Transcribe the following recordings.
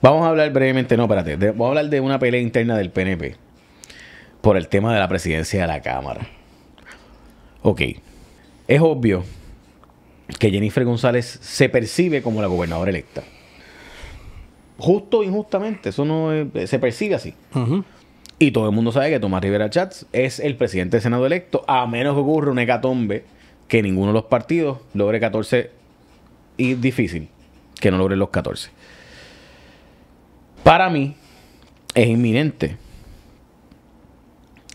Vamos a hablar brevemente, no, espérate, voy a hablar de una pelea interna del PNP por el tema de la presidencia de la Cámara. Ok, es obvio que Jennifer González se percibe como la gobernadora electa. Justo o e injustamente, eso no se percibe así. Y todo el mundo sabe que Tomás Rivera Chats es el presidente del Senado electo, a menos que ocurra una hecatombe que ninguno de los partidos logre 14 y difícil que no logren los 14. Para mí es inminente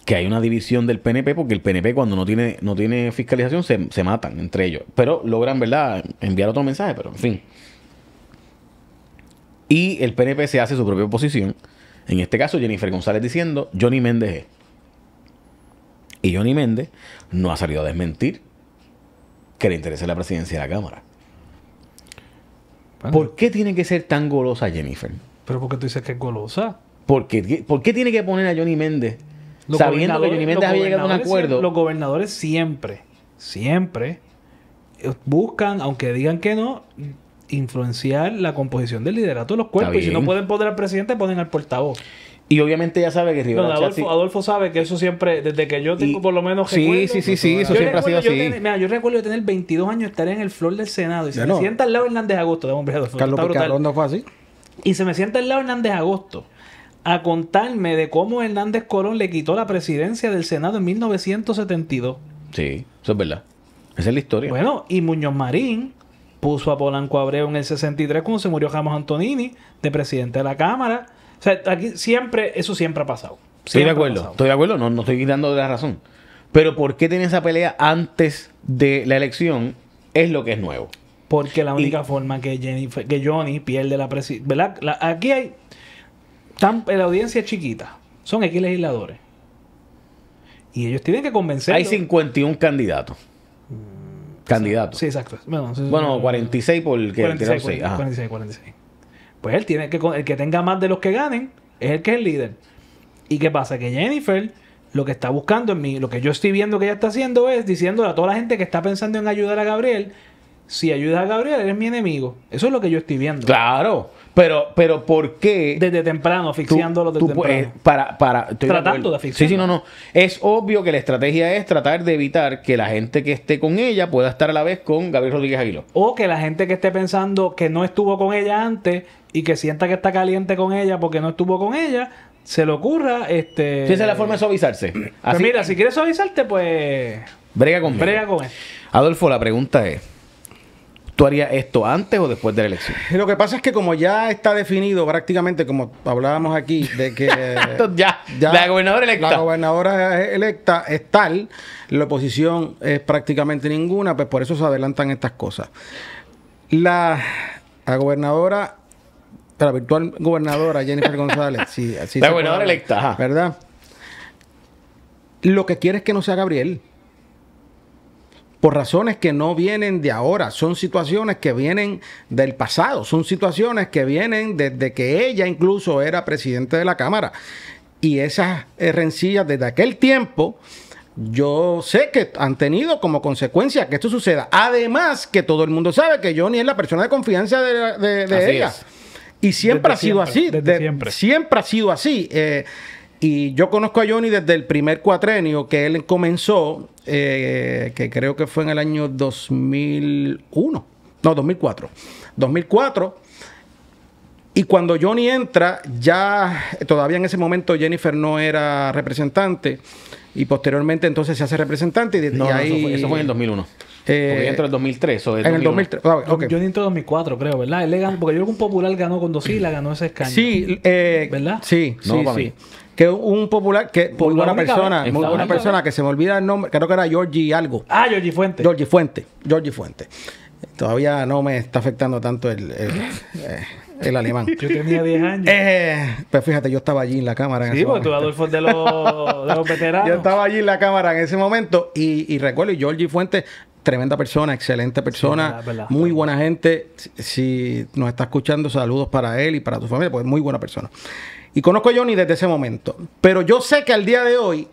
que hay una división del PNP, porque el PNP cuando no tiene, no tiene fiscalización se, matan entre ellos. Pero logran, ¿verdad?, enviar otro mensaje, pero en fin. Y el PNP se hace su propia oposición. En este caso, Jennifer González diciendo, Johnny Méndez es. Y Johnny Méndez no ha salido a desmentir que le interese la presidencia de la Cámara. ¿Por qué tiene que ser tan golosa Jennifer? ¿Pero por qué tú dices que es golosa? ¿Por qué, tiene que poner a Johnny Méndez? Los sabiendo que Johnny Méndez había llegado a un acuerdo. Los gobernadores siempre, siempre eh, buscan, aunque digan que no, influenciar la composición del liderato de los cuerpos. Y si no pueden poner al presidente, ponen al portavoz. Y obviamente ya sabe que no, Adolfo, Adolfo, sabe que eso siempre, desde que yo tengo por lo menos. Sí, sí, sí, sí, eso siempre ha sido así. mira, yo recuerdo tener 22 años, estar en el flor del Senado y si al lado Hernández Agosto. De hombre, Carlos no fue así. Y se me sienta al lado Hernández Agosto a contarme de cómo Hernández Colón le quitó la presidencia del Senado en 1972. Sí, eso es verdad. Esa es la historia. Bueno, y Muñoz Marín puso a Polanco Abreu en el 63 cuando se murió Ramos Antonini de presidente de la Cámara. O sea, aquí siempre, eso siempre ha pasado. Sí, estoy de acuerdo, estoy de acuerdo, no, no estoy quitando de la razón. Pero ¿por qué tiene esa pelea antes de la elección? Es lo que es nuevo. Porque la única forma que, Jennifer, que Johnny pierde la presidencia. ¿Verdad? aquí hay. Tan, la audiencia es chiquita. Son X legisladores. Y ellos tienen que convencer. Hay 51 candidatos. Mm, candidatos. Sí, exacto. Bueno, 46 porque 46, 46, 46. Pues él tiene que. El que tenga más de los que ganen es el que es el líder. ¿Y qué pasa? Que Jennifer lo que está buscando en mí, lo que yo estoy viendo que ella está haciendo es diciéndole a toda la gente que está pensando en ayudar a Gabriel si ayudas a Gabriel, eres mi enemigo. Eso es lo que yo estoy viendo. Claro. Pero, pero ¿por qué? Desde temprano, asfixiándolo desde temprano. para, para, Tratando de, asfixiarlo Sí, sí, no, no. Es obvio que la estrategia es tratar de evitar que la gente que esté con ella pueda estar a la vez con Gabriel Rodríguez Aguiló. O que la gente que esté pensando que no estuvo con ella antes y que sienta que está caliente con ella porque no estuvo con ella, se le ocurra, este... esa es la forma de suavizarse. Pues Así, mira, si quieres suavizarte, pues... Brega con Brega con él. Adolfo, la pregunta es... ¿Tú harías esto antes o después de la elección? Lo que pasa es que como ya está definido prácticamente, como hablábamos aquí, de que ya, la gobernadora electa. es tal, la oposición es prácticamente ninguna, pues por eso se adelantan estas cosas. La, gobernadora, la virtual gobernadora Jennifer González, sí, la gobernadora electa, ¿verdad? Lo que quiere es que no sea Gabriel por razones que no vienen de ahora, son situaciones que vienen del pasado, son situaciones que vienen desde que ella incluso era presidente de la Cámara. Y esas rencillas desde aquel tiempo, yo sé que han tenido como consecuencia que esto suceda. Además, que todo el mundo sabe que Johnny es la persona de confianza de, ella. Y siempre ha sido así. siempre. Eh, ha sido así. Y yo conozco a Johnny desde el primer cuatrenio que él comenzó, eh, que creo que fue en el año 2001, no, 2004. 2004. Y cuando Johnny entra, ya todavía en ese momento Jennifer no era representante y posteriormente entonces se hace representante. Y, eso, fue, en 2001. Eh, porque entra en el 2003. O en el 2003. Johnny Johnny en 2004, creo, ¿verdad? Él porque yo creo que un popular ganó con dos y la ganó ese escaño. Sí, eh, ¿verdad? Sí, sí, sí que un popular, que muy, buena persona, ¿eh? muy buena persona, que se me olvida el nombre, creo que era Georgie algo. Ah, Georgie Fuente. Georgie Fuente, Georgie Fuente. Todavía no me está afectando tanto el, el, eh, alemán. Yo tenía 10 años. Eh, pues fíjate, yo estaba allí en la cámara. sí, porque tú Adolfo de los, de los veteranos. Yo estaba allí en la cámara en ese momento y, recuerdo, y Georgie Fuente tremenda persona, excelente persona, muy buena gente. si nos está escuchando, saludos para él y para tu familia, pues muy buena persona. Y conozco a Johnny desde ese momento. Pero yo sé que al día de hoy,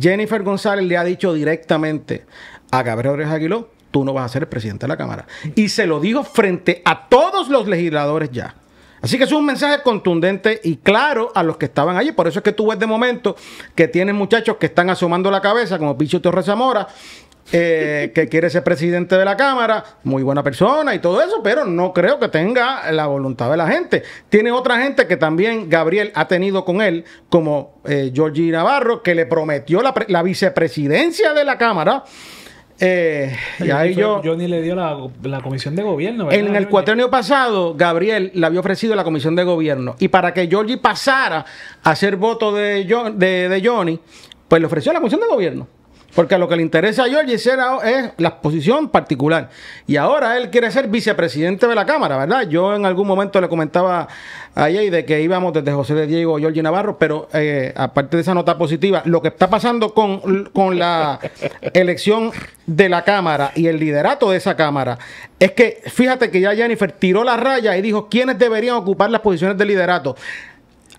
Jennifer González le ha dicho directamente a Gabriel Reyes Aguiló, tú no vas a ser el presidente de la Cámara. Y se lo dijo frente a todos los legisladores ya. Así que es un mensaje contundente y claro a los que estaban allí. Por eso es que tú ves de momento que tienen muchachos que están asomando la cabeza, como Picho Torres Zamora, eh, que quiere ser presidente de la Cámara, muy buena persona y todo eso, pero no creo que tenga la voluntad de la gente. Tiene otra gente que también Gabriel ha tenido con él, como eh, Georgie Navarro, que le prometió la, vicepresidencia de la Cámara. Eh, y ahí yo, yo, le dio la, comisión de gobierno. En el cuatrienio pasado, Gabriel le había ofrecido la comisión de gobierno. Y para que Georgie pasara a ser voto de Johnny, pues le ofreció la comisión de gobierno. Porque lo que le interesa a George es la posición particular. Y ahora él quiere ser vicepresidente de la Cámara, ¿verdad? Yo en algún momento le comentaba a Jay de que íbamos desde José de Diego a Georgie Navarro, pero eh, aparte de esa nota positiva, lo que está pasando con, con la elección de la Cámara y el liderato de esa Cámara es que fíjate que ya Jennifer tiró la raya y dijo quiénes deberían ocupar las posiciones de liderato.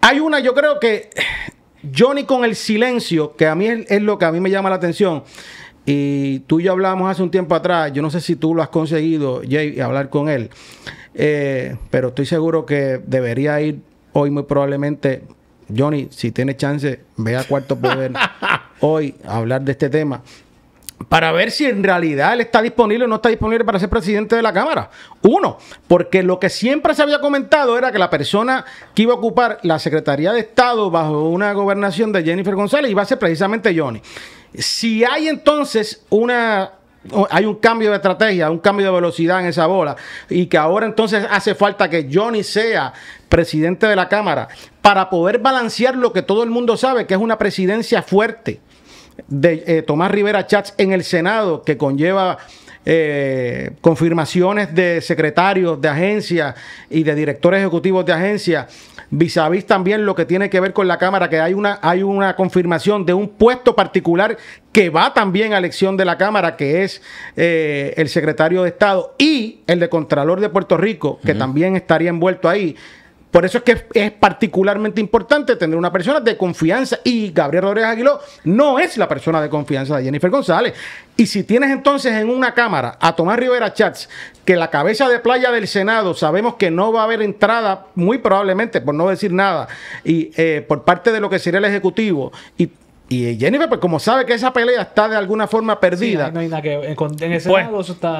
Hay una, yo creo que Johnny con el silencio, que a mí es, lo que a mí me llama la atención. Y tú y yo hablábamos hace un tiempo atrás, yo no sé si tú lo has conseguido, Jay, hablar con él, eh, pero estoy seguro que debería ir hoy muy probablemente, Johnny, si tiene chance, ve a Cuarto Poder hoy a hablar de este tema para ver si en realidad él está disponible o no está disponible para ser presidente de la Cámara. Uno, porque lo que siempre se había comentado era que la persona que iba a ocupar la Secretaría de Estado bajo una gobernación de Jennifer González iba a ser precisamente Johnny. Si hay entonces una hay un cambio de estrategia, un cambio de velocidad en esa bola y que ahora entonces hace falta que Johnny sea presidente de la Cámara para poder balancear lo que todo el mundo sabe que es una presidencia fuerte de eh, Tomás Rivera Chats en el Senado, que conlleva eh, confirmaciones de secretarios de agencias y de directores ejecutivos de agencias. Vis a vis también lo que tiene que ver con la Cámara, que hay una, hay una confirmación de un puesto particular que va también a elección de la Cámara, que es eh, el secretario de Estado y el de Contralor de Puerto Rico, que también estaría envuelto ahí. Por eso es que es particularmente importante tener una persona de confianza y Gabriel Rodríguez Aguiló no es la persona de confianza de Jennifer González. Y si tienes entonces en una cámara a Tomás Rivera Chats, que la cabeza de playa del Senado sabemos que no va a haber entrada, muy probablemente, por no decir nada, y eh, por parte de lo que sería el Ejecutivo, y y Jennifer, pues como sabe que esa pelea está de alguna forma perdida. que,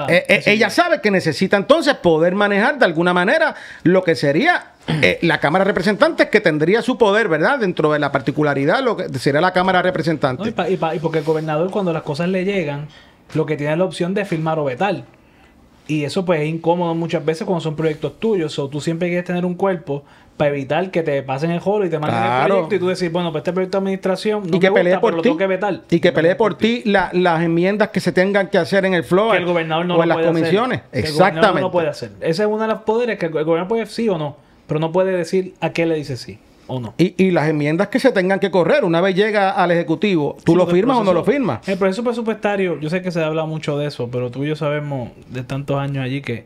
en ella sabe que necesita entonces poder manejar de alguna manera lo que sería eh, la Cámara de Representantes que tendría su poder, ¿verdad? Dentro de la particularidad lo que sería la Cámara de Representantes. y, porque el gobernador cuando las cosas le llegan, lo que tiene es la opción de firmar o vetar. Y eso pues es incómodo muchas veces cuando son proyectos tuyos. O tú siempre quieres tener un cuerpo para evitar que te pasen el jolo y te manden el proyecto y tú decís, bueno, pues este proyecto de administración no y que me por pero lo que vetar. Y que pelee por ti las enmiendas que se tengan que hacer en el floor. el gobernador no o en las comisiones. Exactamente. no puede hacer. Ese es uno de los poderes que el gobernador puede sí o no pero no puede decir a qué le dice sí. O no. Y, las enmiendas que se tengan que correr, una vez llega al Ejecutivo, ¿tú lo firmas o no lo firmas? El proceso presupuestario, yo sé que se habla mucho de eso, pero tú y yo sabemos de tantos años allí que,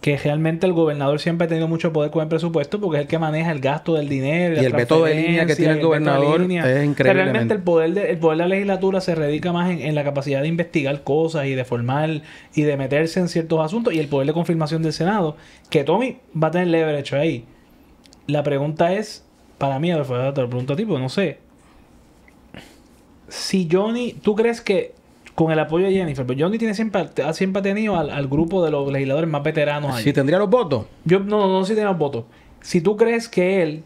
que realmente el gobernador siempre ha tenido mucho poder con el presupuesto porque es el que maneja el gasto del dinero. Y el veto de línea que tiene el, gobernador es increíble. realmente el poder, de, el poder de la legislatura se radica más en, en, la capacidad de investigar cosas y de formar y de meterse en ciertos asuntos y el poder de confirmación del Senado, que Tommy va a tener leverage ahí la pregunta es, para mí, te lo pregunto a pues no sé. Si Johnny, ¿tú crees que con el apoyo de Jennifer, pero pues Johnny tiene siempre, ha siempre tenido al, grupo de los legisladores más veteranos ahí. ¿Si tendría los votos? Yo no, no, no si tiene los votos. Si tú crees que él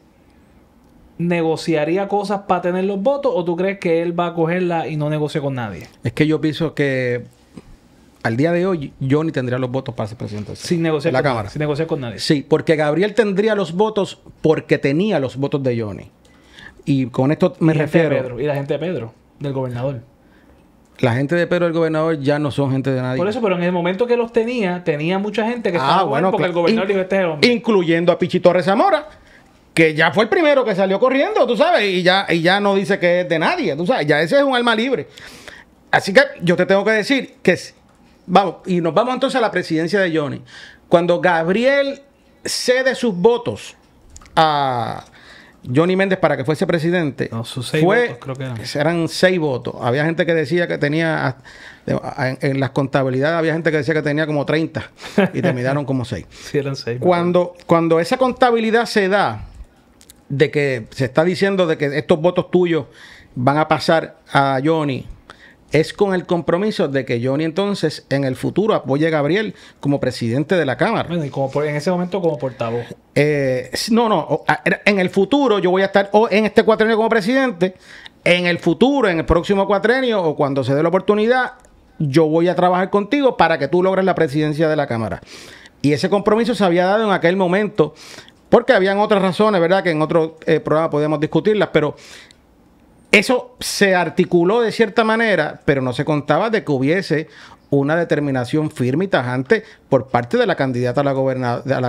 negociaría cosas para tener los votos o tú crees que él va a cogerla y no negocia con nadie? Es que yo pienso que al día de hoy, Johnny tendría los votos para ser presidente. Sin negociar. La Cámara. sin negociar con nadie. Sí, porque Gabriel tendría los votos porque tenía los votos de Johnny. Y con esto me refiero. y la gente de Pedro, del gobernador. La gente de Pedro, del gobernador, ya no son gente de nadie. Por eso, pero en el momento que los tenía, tenía mucha gente que ah, estaba bueno, porque el pues, gobernador dijo: Este hombre. Incluyendo a Pichito Torres Zamora que ya fue el primero que salió corriendo, tú sabes, y ya, y ya no dice que es de nadie, tú sabes, ya ese es un alma libre. Así que yo te tengo que decir que vamos, y nos vamos entonces a la presidencia de Johnny. Cuando Gabriel cede sus votos a Johnny Méndez para que fuese presidente, creo que eran. seis votos. Había gente que decía que tenía, en, las contabilidades había gente que decía que tenía como 30 y terminaron como seis. Sí, eran seis. Cuando, cuando esa contabilidad se da, de que se está diciendo de que estos votos tuyos van a pasar a Johnny es con el compromiso de que yo ni entonces en el futuro apoye a Gabriel como presidente de la Cámara. Bueno, y como en ese momento como portavoz. Eh, no, no, ah, en el futuro yo voy a estar o en este cuatrenio como presidente, en el futuro, en el próximo cuatrenio o cuando se dé la oportunidad, yo voy a trabajar contigo para que tú logres la presidencia de la Cámara. Y ese compromiso se había dado en aquel momento porque habían otras razones, ¿verdad? Que en otro eh, programa podemos discutirlas, pero eso se articuló de cierta manera, pero no se contaba de que hubiese una determinación firme y tajante por parte de la candidata a la,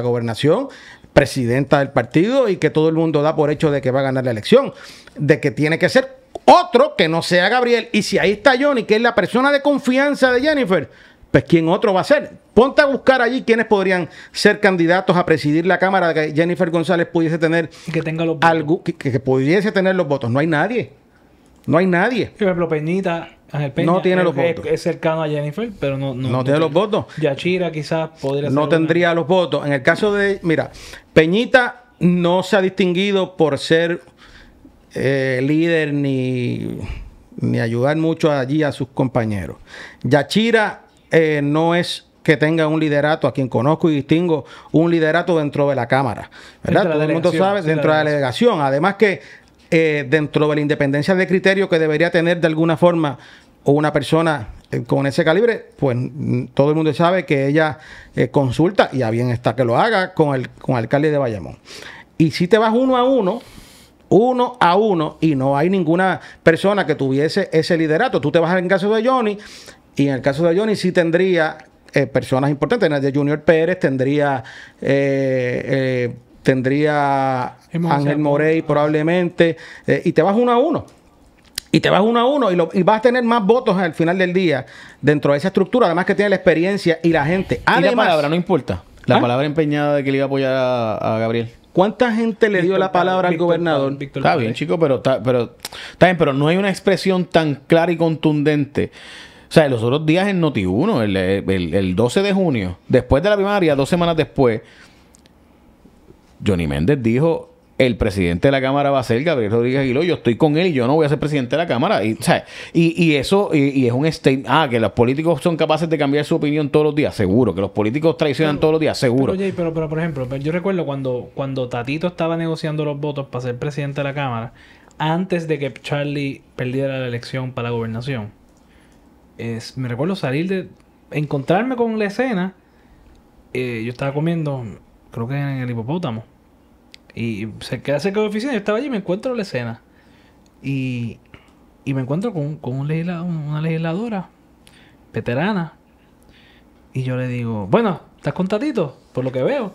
gobernación, presidenta del partido, y que todo el mundo da por hecho de que va a ganar la elección, de que tiene que ser otro que no sea Gabriel. Y si ahí está Johnny, que es la persona de confianza de Jennifer, pues ¿quién otro va a ser? Ponte a buscar allí quiénes podrían ser candidatos a presidir la Cámara que Jennifer González pudiese tener. Que Algo, que pudiese tener los votos. No hay nadie. No hay nadie. Por ejemplo, Peñita, no tiene los votos. Es, cercano a Jennifer, pero no, no, tiene los votos. Yachira quizás podría No tendría los votos. En el caso de, mira, Peñita no se ha distinguido por ser eh, líder ni, ni ayudar mucho allí a sus compañeros. Yachira eh, no es que tenga un liderato, a quien conozco y distingo, un liderato dentro de la Cámara. ¿Verdad? Todo el mundo sabe, dentro de la delegación. Además que eh, dentro de la independencia de criterio que debería tener de alguna forma una persona eh, con ese calibre, pues mm, todo el mundo sabe que ella eh, consulta, y a bien está que lo haga, con el, con alcalde de Bayamón. Y si te vas uno a uno, uno a uno, y no hay ninguna persona que tuviese ese liderato, tú te vas en caso de Johnny, y en el caso de Johnny sí tendría personas importantes, en el de Junior Pérez tendría... tendría Ángel Morey probablemente, eh, y te vas uno a uno. Y te vas uno a uno y, vas a tener más votos al final del día dentro de esa estructura, además que tiene la experiencia y la gente. Además, y la palabra no importa. La ¿Ah? palabra empeñada de que le iba a apoyar a, Gabriel. ¿Cuánta gente le dio la palabra al gobernador? está bien, chico, pero pero pero no hay una expresión tan clara y contundente. O sea, los otros días en Noti1, el 12 de junio, después de la primaria, dos semanas después, Johnny Méndez dijo el presidente de la Cámara va a ser Gabriel Rodríguez Aguiló, yo estoy con él y yo no voy a ser presidente de la Cámara. Y, eso es un Ah, que los políticos son capaces de cambiar su opinión todos los días, seguro. Que los políticos traicionan todos los días, seguro. Pero, oye, pero, por ejemplo, pues, yo recuerdo cuando, cuando Tatito estaba negociando los votos para ser presidente de la Cámara, antes de que Charlie perdiera la elección para la gobernación, es, me recuerdo salir de... encontrarme con la escena, eh, yo estaba comiendo, creo que en el hipopótamo y se queda cerca de la oficina. Yo estaba allí y me encuentro la escena. Y, me encuentro con, una legisladora veterana. Y yo le digo, bueno, ¿estás contadito? Por lo que veo.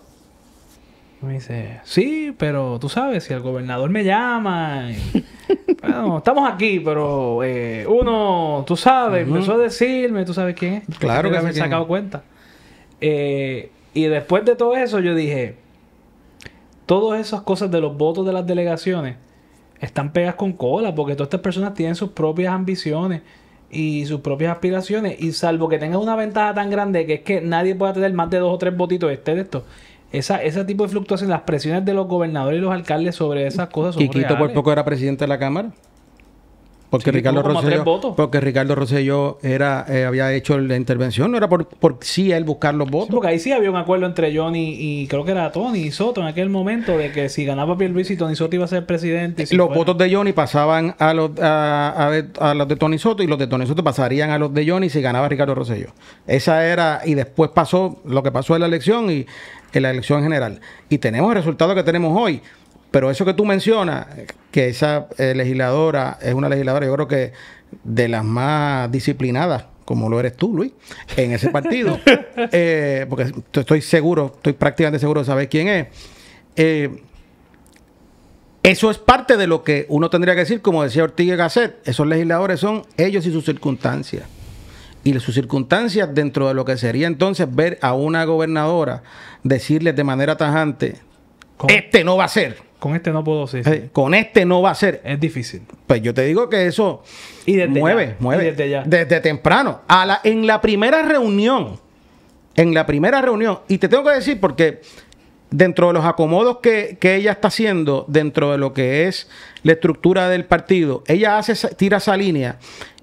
me dice, sí, pero tú sabes, si el gobernador me llama. bueno, estamos aquí, pero eh, uno, tú sabes, empezó a decirme, tú sabes quién es. Claro que me he sacado cuenta. Eh, y después de todo eso, yo dije, Todas esas cosas de los votos de las delegaciones están pegas con cola porque todas estas personas tienen sus propias ambiciones y sus propias aspiraciones y salvo que tengan una ventaja tan grande que es que nadie pueda tener más de dos o tres votitos este de esto esa, ese tipo de fluctuaciones, las presiones de los gobernadores y los alcaldes sobre esas cosas son ¿Y Quito por poco era presidente de la Cámara. Porque, Ricardo Rosselló, porque Ricardo era, eh, había hecho la intervención, no era por, por sí él buscar los votos. porque ahí sí había un acuerdo entre Johnny y creo que era Tony y Soto en aquel momento de que si ganaba Pierluisi, Tony Soto iba a ser presidente. y los votos de Johnny pasaban a los, a, los de Tony Soto y los de Tony Soto pasarían a los de Johnny si ganaba Ricardo Rosselló. Esa era, y después pasó lo que pasó en la elección y en la elección general. Y tenemos el resultado que tenemos hoy. Pero eso que tú mencionas, que esa eh, legisladora es una legisladora, yo creo que de las más disciplinadas, como lo eres tú, Luis, en ese partido, eh, porque estoy seguro, estoy prácticamente seguro de saber quién es. Eh, eso es parte de lo que uno tendría que decir, como decía Ortigue Gasset, esos legisladores son ellos y sus circunstancias. Y sus circunstancias dentro de lo que sería entonces ver a una gobernadora decirles de manera tajante, este no va a ser. Con este no puedo ser. Eh, con este no va a ser. Es difícil. Pues yo te digo que eso y desde mueve, desde, temprano. en la primera reunión, en la primera reunión, y te tengo que decir porque dentro de los acomodos que, ella está haciendo, dentro de lo que es la estructura del partido, ella hace, tira esa línea.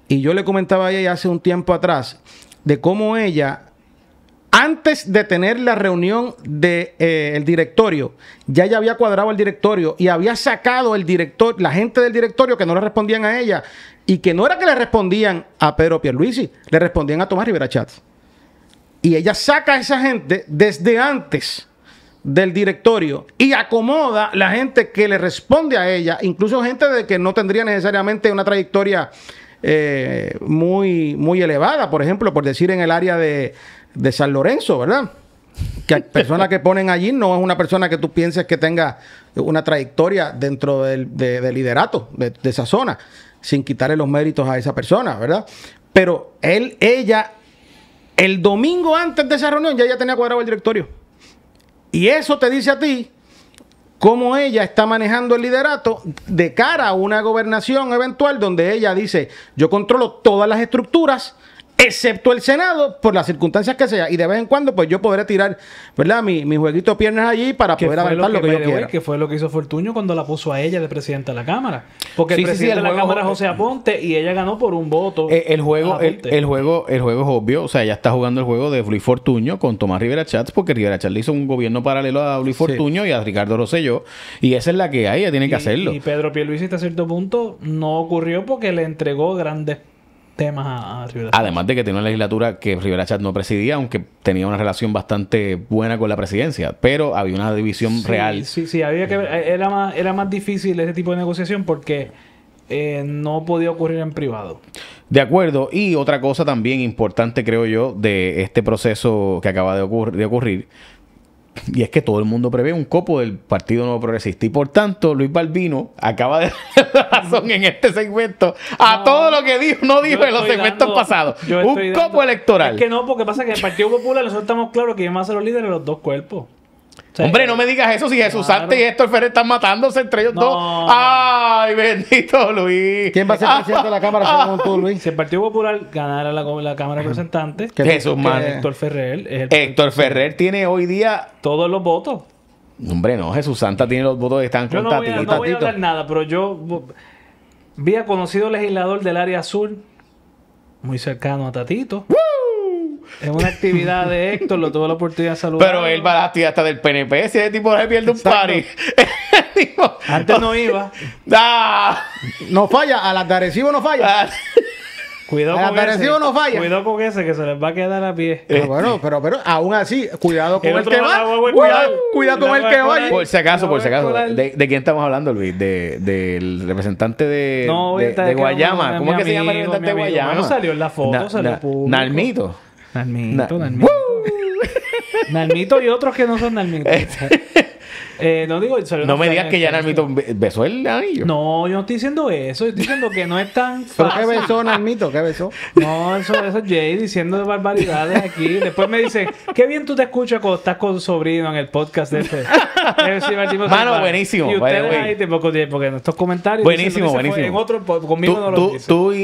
Y yo le comentaba a ella hace un tiempo atrás de cómo ella antes de tener la reunión del eh, directorio, ya ella había cuadrado el directorio y había sacado el director, la gente del directorio que no le respondían a ella y que no era que le respondían a Pedro Pierluisi, le respondían a Tomás Rivera Chat. Y ella saca a esa gente desde antes del directorio y acomoda la gente que le responde a ella, incluso gente de que no tendría necesariamente una trayectoria eh, muy, muy elevada, por ejemplo, por decir en el área de, de San Lorenzo, ¿verdad? Que persona que ponen allí no es una persona que tú pienses que tenga una trayectoria dentro del liderato de, esa zona, sin quitarle los méritos a esa persona, ¿verdad? Pero él, ella, el domingo antes de esa reunión ya tenía cuadrado el directorio. Y eso te dice a ti cómo ella está manejando el liderato de cara a una gobernación eventual donde ella dice, yo controlo todas las estructuras, excepto el Senado, por las circunstancias que sea. Y de vez en cuando, pues yo podré tirar, ¿verdad? Mi, mi jueguito piernas allí para poder avanzar lo que, yo quiera. Que fue lo que hizo Fortuño cuando la puso a ella de presidenta de la Cámara. Porque el presidente de la Cámara es eh, José Aponte y ella ganó por un voto. Eh, el, juego, el, juego, el juego es obvio. O sea, ella está jugando el juego de Luis Fortuño con Tomás Rivera Chats porque Rivera Chats le hizo un gobierno paralelo a Luis Fortuño y a Ricardo Rosselló. Y esa es la que hay, ella tiene que hacerlo. Y Pedro Pierluisi hasta cierto punto no ocurrió porque le entregó grandes temas Además de que tenía una legislatura que Rivera Chat no presidía, aunque tenía una relación bastante buena con la presidencia, pero había una división real. Sí, sí, había que eh, Era más, era más difícil ese tipo de negociación porque eh, no podía ocurrir en privado. De acuerdo, y otra cosa también importante, creo yo, de este proceso que acaba de ocurrir y es que todo el mundo prevé un copo del Partido Nuevo Progresista. Y por tanto, Luis Balbino acaba de dar razón en este segmento a todo lo que dijo, no dijo en los segmentos pasados. Un copo electoral. Es que no, porque pasa que el Partido Popular nosotros estamos claros que más a ser los líderes de los dos cuerpos. Hombre, no me digas eso si Jesús Santa y Héctor Ferrer están matándose entre ellos dos. ¡Ay, bendito Luis! ¿Quién va a ser presidente de la Cámara Luis? Si el Partido Popular ganara la, Cámara de Representantes, Jesús Manuel. Héctor Ferrer. Héctor Ferrer tiene hoy día todos los votos. Hombre, no, Jesús Santa tiene los votos que están con no No voy a hablar nada, pero yo vi a conocido legislador del área sur, muy cercano a Tatito. Es una actividad de Héctor, lo tuve la oportunidad de saludar. Pero él va a la hasta del PNP, ese tipo, tipo se pierde un party. Antes no iba. Ah. No falla, a las de no falla. Ah. Cuidado con ese. no falla. Cuidado con ese que se les va a quedar a pie. Pero bueno, pero, pero aún así, cuidado con el, que va. cuidado, cuidado con el que va. Por si acaso, por si acaso. ¿De, quién estamos hablando, Luis? De, del representante de, de, Guayama. ¿Cómo es que se llama el representante de Guayama? No salió en la foto, Na, salió na, Nalmito Nalmito, Nalmito. Nalmito y otros que no son Nalmito. Eh, no digo, no me digas que ya Narmito besó el anillo. No, yo no estoy diciendo eso. Yo estoy diciendo que no es tan ¿Pero qué besó Nalmito? ¿Qué besó? No, eso, es Jay diciendo barbaridades aquí. Después me dice qué bien tú te escuchas cuando estás con sobrino en el podcast de este. Mano, buenísimo. Y ustedes poco tiempo, porque en estos comentarios... Buenísimo, buenísimo. En otro, conmigo tú, no lo tú y,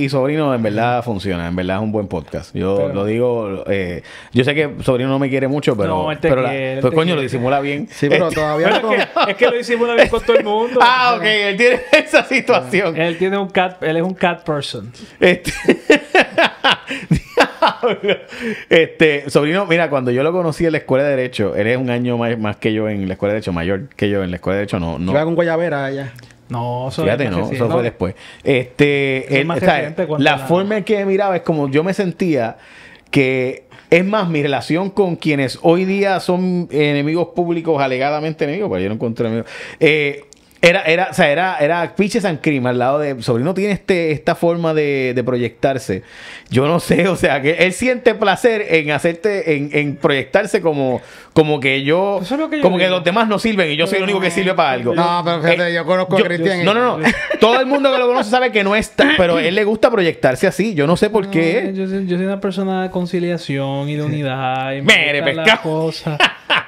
y, sobrino en verdad funciona. En verdad es un buen podcast. Yo lo digo... Eh, yo sé que sobrino no me quiere mucho, pero... No, pero, quiere, coño, lo disimula bien. Sí, pero todavía Es que, lo hicimos una vez con todo el mundo. ah, ok, él tiene esa situación. Él tiene un cat, él es un cat person. Este, este. sobrino, mira, cuando yo lo conocí en la escuela de Derecho, él un año más, que yo en la escuela de Derecho, mayor que yo en la escuela de Derecho, no. no. Yo con Guayabera allá. No, Fíjate, no, eso fue después. Este, la, forma en que miraba es como yo me sentía que es más, mi relación con quienes hoy día son enemigos públicos, alegadamente enemigos, porque yo no encontré enemigos, eh, era, era, o sea, era, era and Cream al lado de. Sobrino tiene este, esta forma de, proyectarse. Yo no sé, o sea, que él siente placer en hacerte, en, en proyectarse como, como que yo. como que los demás no sirven y yo soy el único que sirve para algo. No, pero fíjate, eh, yo conozco a Cristian. no, no, no. Todo el mundo que lo conoce sabe que no está, pero él le gusta proyectarse así. Yo no sé por qué. Yo, soy una persona de conciliación y de unidad. Y me Mere, gusta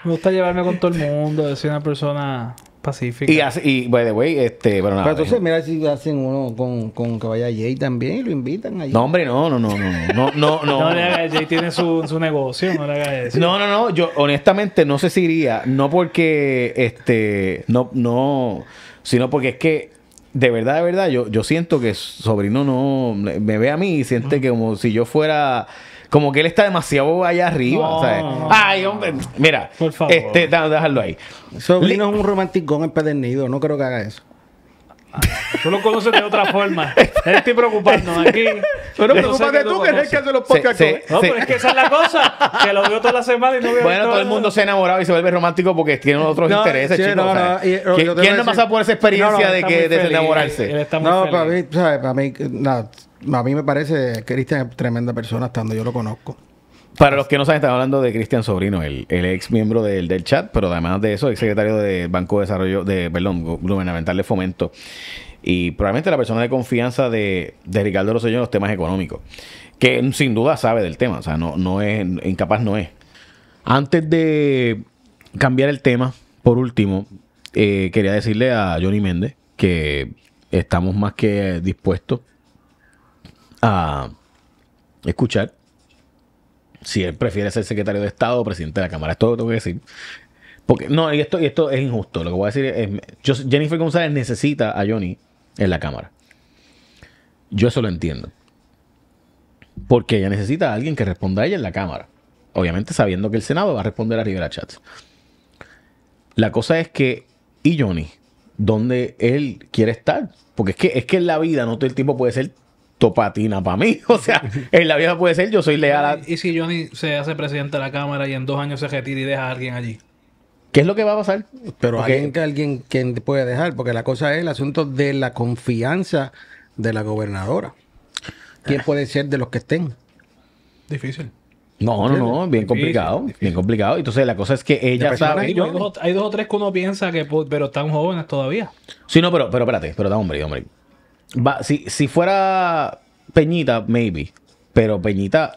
Me gusta llevarme con todo el mundo. soy una persona. Pacífica. Y, by the way, este, bueno, nada, Pero entonces, mira si hacen uno con, con Jay también y lo invitan No, hombre, no, no, no, no, no, no. no, no Jay tiene su, su negocio, no le haga No, no, no, yo honestamente no sé si iría, no porque, este, no, no, sino porque es que de verdad, de verdad, yo, yo siento que sobrino no me ve a mí y siente que como si yo fuera como que él está demasiado allá arriba. ¿sabes? Ay, hombre, mira. Por favor. Este, déjalo ahí. Sobrino es un romanticón empedernido. No creo que haga eso. tú lo conoces de otra forma. Estoy preocupando aquí. Pero preocupate tú, que es el que hace los podcasts. no, pero es que esa es la cosa. Que lo veo toda la semana y no veo Bueno, todo, el mundo se ha enamorado y se vuelve romántico porque tiene otros intereses, chicos. ¿Quién no por esa experiencia de, que, de enamorarse? No, para mí, ¿sabes? Para mí, nada a mí me parece que Cristian es tremenda persona, estando yo lo conozco. Para los que no saben, estamos hablando de Cristian Sobrino, el, el ex miembro del, chat, pero además de eso, ex secretario del Banco de Desarrollo, de, perdón, Gubernamental de Fomento. Y probablemente la persona de confianza de, de Ricardo Rosselló en los temas económicos, que sin duda sabe del tema, o sea, no, no es, incapaz no es. Antes de cambiar el tema, por último, eh, quería decirle a Johnny Méndez que estamos más que dispuestos a escuchar si él prefiere ser secretario de Estado o presidente de la Cámara. Esto es lo que tengo que decir. Porque, no, y esto, y esto es injusto. Lo que voy a decir es, Jennifer González necesita a Johnny en la Cámara. Yo eso lo entiendo. Porque ella necesita a alguien que responda a ella en la Cámara. Obviamente sabiendo que el Senado va a responder a Rivera Chats. La cosa es que, y Johnny, donde él quiere estar. Porque es que, es que en la vida no todo el tiempo puede ser patina para mí. O sea, en la vida puede ser, yo soy leal a... ¿Y si Johnny se hace presidente de la Cámara y en dos años se retira y deja a alguien allí? ¿Qué es lo que va a pasar? Pero porque... alguien, que alguien quien puede dejar, porque la cosa es el asunto de la confianza de la gobernadora. ¿Quién ah. puede ser de los que estén? Difícil. No, no, no, bien complicado, bien complicado. Entonces la cosa es que ella sabe... Hay, dos, o tres que uno piensa que, pero están jóvenes todavía. Sí, no, pero, pero espérate, pero está hombre, hombre. Va, si, si fuera Peñita, maybe. Pero Peñita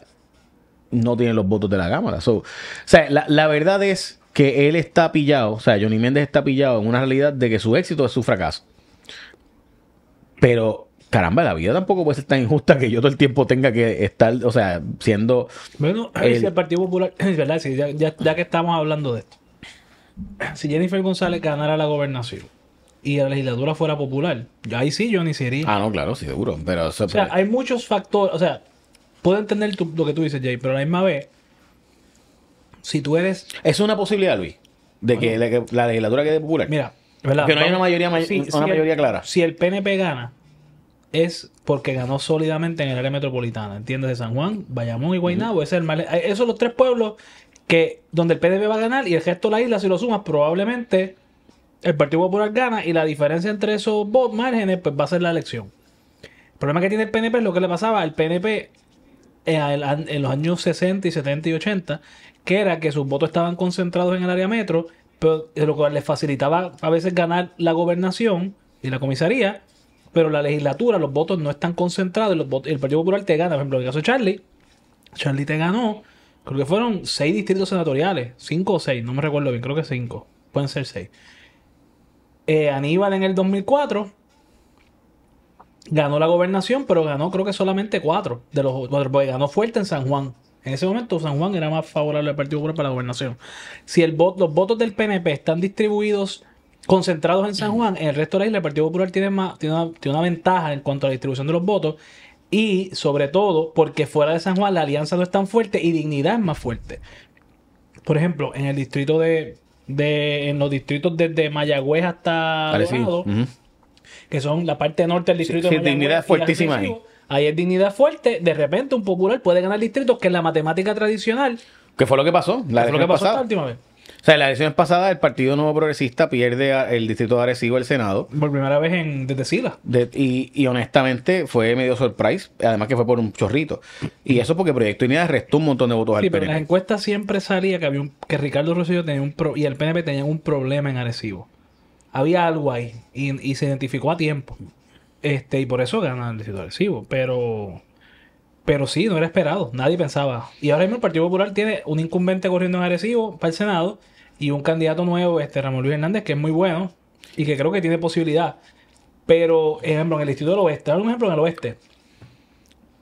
no tiene los votos de la Cámara. o sea, la, verdad es que él está pillado, o sea, Johnny Méndez está pillado en una realidad de que su éxito es su fracaso. Pero, caramba, la vida tampoco puede ser tan injusta que yo todo el tiempo tenga que estar, o sea, siendo. Bueno, el, el Partido Popular, verdad, ya que estamos hablando de esto. Si Jennifer González ganara la gobernación y la legislatura fuera popular. ahí sí, yo ni sería. Ah, no, claro, sí, seguro. Pero o sea, pues- hay muchos factores. O sea, puedo entender lo que tú dices, Jay, pero a la misma vez, si tú eres. Es una posibilidad, Luis, de, que, la legislatura quede popular. Mira, ¿verdad? Que no hay una mayoría, mayoría clara. Si el PNP gana, es porque ganó sólidamente en el área metropolitana. ¿Entiendes? De San Juan, Bayamón y Guaynabo. es el mal... Esos son los tres pueblos que donde el PNP va a ganar y el gesto de la isla, si lo sumas, probablemente el Partido Popular gana y la diferencia entre esos márgenes pues va a ser la elección. El problema que tiene el PNP es lo que le pasaba al PNP en, los años 60 y 70 y 80, que era que sus votos estaban concentrados en el área metro, pero eh, lo cual les facilitaba a veces ganar la gobernación y la comisaría, pero la legislatura, los votos no están concentrados y el Partido Popular te gana. Por ejemplo, en el caso de Charlie, Charlie te ganó, creo que fueron seis distritos senatoriales, cinco o seis, no me recuerdo bien, creo que cinco, pueden ser seis. Eh, Aníbal en el 2004 ganó la gobernación, pero ganó creo que solamente cuatro de los cuatro, porque ganó fuerte en San Juan. En ese momento San Juan era más favorable al Partido Popular para la gobernación. Si el los votos del PNP están distribuidos, concentrados en San Juan, en el resto de la isla el Partido Popular tiene, tiene una ventaja en cuanto a la distribución de los votos y sobre todo porque fuera de San Juan la alianza no es tan fuerte y dignidad es más fuerte. Por ejemplo, en el distrito de, de, en los distritos desde Mayagüez hasta Dorado, que son la parte norte del distrito sí, de Dignidad fuertísima ahí. Ahí es dignidad fuerte. De repente un popular puede ganar distritos que en la matemática tradicional... ¿Qué fue lo que pasó? La fue lo que pasó última vez. O sea, en las elecciones pasadas el Partido Nuevo Progresista pierde el distrito de Arecibo, el Senado. Por primera vez en, desde y, honestamente fue medio surprise, además que fue por un chorrito. Y eso porque Proyecto Unidad restó un montón de votos sí, pero en las encuestas siempre salía que había un, que Ricardo Rosillo tenía un y el PNP tenían un problema en Arecibo. Había algo ahí y, se identificó a tiempo. Este, y por eso ganan el distrito de Arecibo. Pero pero sí, no era esperado. Nadie pensaba. Y ahora mismo el Partido Popular tiene un incumbente corriendo en Arecibo para el Senado y un candidato nuevo, este Ramón Luis Hernández, que es muy bueno y que creo que tiene posibilidad. Pero, ejemplo, en el distrito del oeste, dar un ejemplo en el oeste.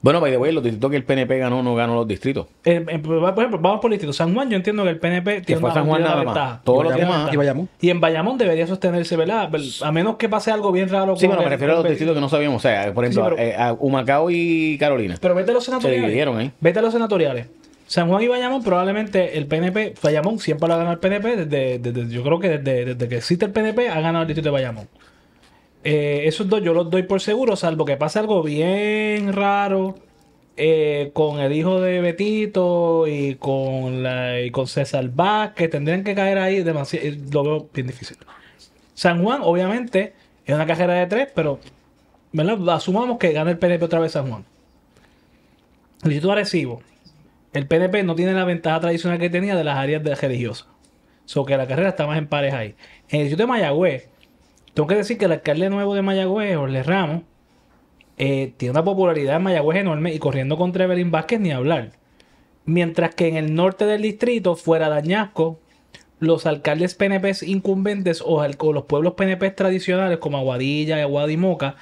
Bueno, by the way, los distritos que el PNP ganó no ganó los distritos. Eh, eh, por ejemplo, vamos por el distrito. San Juan, yo entiendo que el PNP tiene una San Juan nada más. Todos los demás. Y Bayamón. Y en Bayamón debería sostenerse, ¿verdad? Pues, a menos que pase algo bien raro. Sí, bueno, me refiero a los distritos que no sabíamos. O sea, por ejemplo, eh, Humacao y Carolina. Pero vete a los senatoriales. Se dividieron, ¿eh? Vete a los senatoriales. San Juan y Bayamón, probablemente el PNP, Bayamón siempre lo ha ganado el PNP, yo creo que desde, que existe el PNP ha ganado el distrito de Bayamón. Eh, esos dos yo los doy por seguro, salvo que pase algo bien raro eh, con el hijo de Betito y con, la, y con César Vázquez, tendrían que caer ahí demasiado, eh, lo veo bien difícil. San Juan, obviamente, es una cajera de tres, pero asumamos que gana el PNP otra vez San Juan. El distrito de el PNP no tiene la ventaja tradicional que tenía de las áreas religiosas. So que la carrera está más en pares ahí. En el sitio de Mayagüez, tengo que decir que el alcalde nuevo de Mayagüez, Orle Ramos, eh, tiene una popularidad en Mayagüez enorme y corriendo contra Evelyn Vázquez ni hablar. Mientras que en el norte del distrito, fuera de Añasco, los alcaldes PNP incumbentes o, los pueblos PNP tradicionales como Aguadilla, Aguadimoca,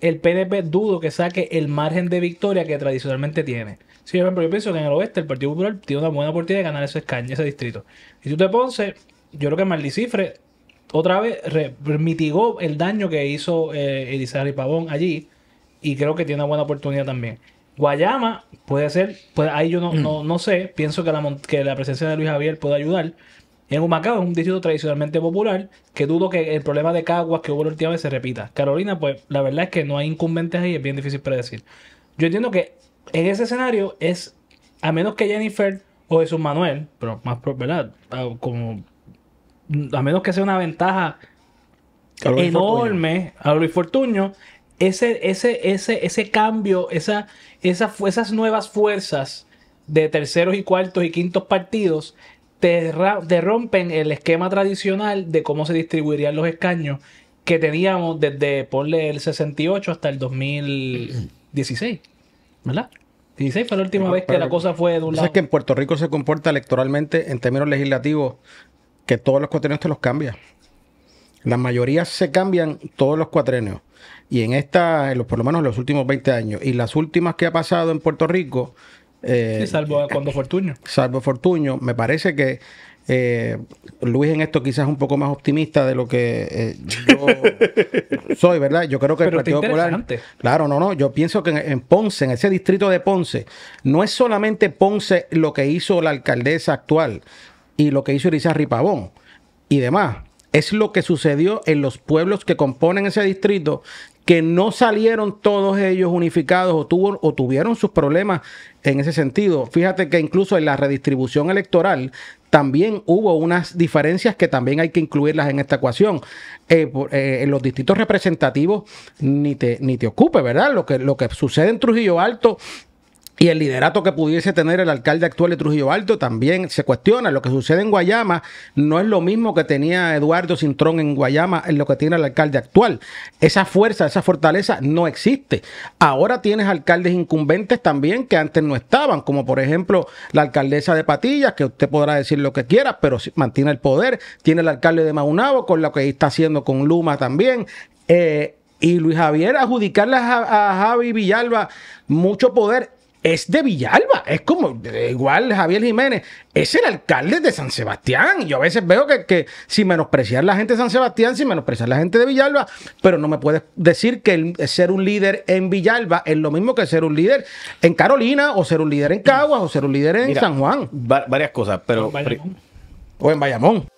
el PNP dudo que saque el margen de victoria que tradicionalmente tiene. Sí, por yo pienso que en el oeste el Partido Popular tiene una buena oportunidad de ganar ese escaño, ese distrito. Y tú te Ponce, yo creo que Maldicifre otra vez mitigó el daño que hizo eh, y Pavón allí y creo que tiene una buena oportunidad también. Guayama puede ser, pues ahí yo no, no, mm. sé, pienso que la, presencia de Luis Javier puede ayudar. En Humacao es un distrito tradicionalmente popular que dudo que el problema de Caguas que hubo el última vez se repita. Carolina, pues la verdad es que no hay incumbentes ahí, es bien difícil predecir. Yo entiendo que en ese escenario es, a menos que Jennifer o Jesús Manuel, pero más, ¿verdad? Ah, como, a menos que sea una ventaja enorme a Luis Fortuño, ese, ese, ese, ese cambio, esa, esa, esas nuevas fuerzas de terceros y cuartos y quintos partidos te, te rompen el esquema tradicional de cómo se distribuirían los escaños que teníamos desde, ponle el 68 hasta el 2016. ¿Verdad? 16 fue la última vez que la cosa fue de un lado. que en Puerto Rico se comporta electoralmente en términos legislativos que todos los cuatrenios te los cambia. Las mayorías se cambian todos los cuatrenios. Y en esta, por lo menos en los últimos 20 años. Y las últimas que ha pasado en Puerto Rico. Eh, salvo cuando eh, Fortuño. Salvo Fortuño. Me parece que eh, Luis en esto quizás un poco más optimista de lo que eh, yo soy, ¿verdad? Yo creo que el Partido Popular... Claro, no, no. Yo pienso que en, Ponce, en ese distrito de Ponce, no es solamente Ponce lo que hizo la alcaldesa actual y lo que hizo Elisa Ripavón y demás. Es lo que sucedió en los pueblos que componen ese distrito que no salieron todos ellos unificados o, o tuvieron sus problemas en ese sentido. Fíjate que incluso en la redistribución electoral también hubo unas diferencias que también hay que incluirlas en esta ecuación. Eh, eh, en los distintos representativos ni te, ni te ocupe, ¿verdad? Lo que, lo que sucede en Trujillo Alto y el liderato que pudiese tener el alcalde actual de Trujillo Alto también se cuestiona. Lo que sucede en Guayama no es lo mismo que tenía Eduardo Cintrón en Guayama, en lo que tiene el alcalde actual. Esa fuerza, esa fortaleza no existe. Ahora tienes alcaldes incumbentes también que antes no estaban, como por ejemplo la alcaldesa de Patillas, que usted podrá decir lo que quiera, pero mantiene el poder. Tiene el alcalde de Maunabo, con lo que está haciendo con Luma también. Eh, y Luis Javier adjudicarle a Javi Villalba mucho poder es de Villalba. Es como eh, igual Javier Jiménez. Es el alcalde de San Sebastián. Yo a veces veo que, que sin menospreciar la gente de San Sebastián, sin menospreciar la gente de Villalba, pero no me puedes decir que eh, ser un líder en Villalba es lo mismo que ser un líder en Carolina, o ser un líder en Caguas, o ser un líder en San Juan. varias cosas, pero. en O en Bayamón.